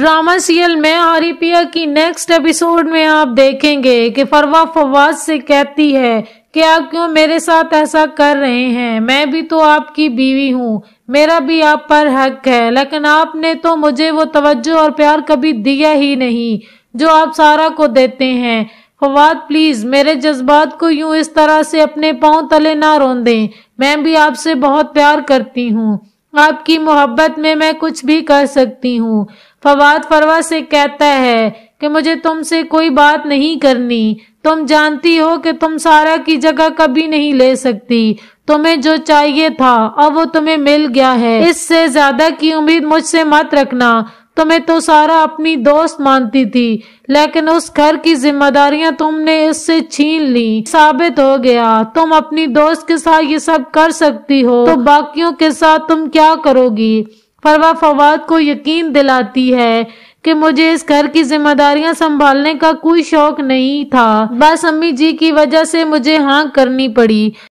drama serial में हरिप्रिया की next episode में आप देखेंगे कि फरवा फवाज से कहती है कि आप क्यों मेरे साथ ऐसा कर रहे हैं मैं भी तो आपकी बीवी हूँ मेरा भी आप पर हक है लेकिन आपने तो मुझे वो तवज्जो और प्यार कभी दिया ही नहीं जो आप सारा को देते हैं फवाद प्लीज़ मेरे जज्बात को यूं इस तरह से अपने पांव तले ना रोन मैं भी आपसे बहुत प्यार करती हूँ आपकी मोहब्बत में मैं कुछ भी कर सकती हूँ फवाद फरवा से कहता है कि मुझे तुमसे कोई बात नहीं करनी तुम जानती हो कि तुम सारा की जगह कभी नहीं ले सकती तुम्हें जो चाहिए था अब वो तुम्हें मिल गया है इससे ज्यादा की उम्मीद मुझसे मत रखना तुम्हें तो सारा अपनी दोस्त मानती थी लेकिन उस घर की जिम्मेदारियां तुमने इससे छीन ली साबित हो गया तुम अपनी दोस्त के साथ ये सब कर सकती हो तो बाकियों के साथ तुम क्या करोगी फरवा फवाद को यकीन दिलाती है कि मुझे इस घर की जिम्मेदारियां संभालने का कोई शौक नहीं था बस अम्मी जी की वजह से मुझे हाँ करनी पड़ी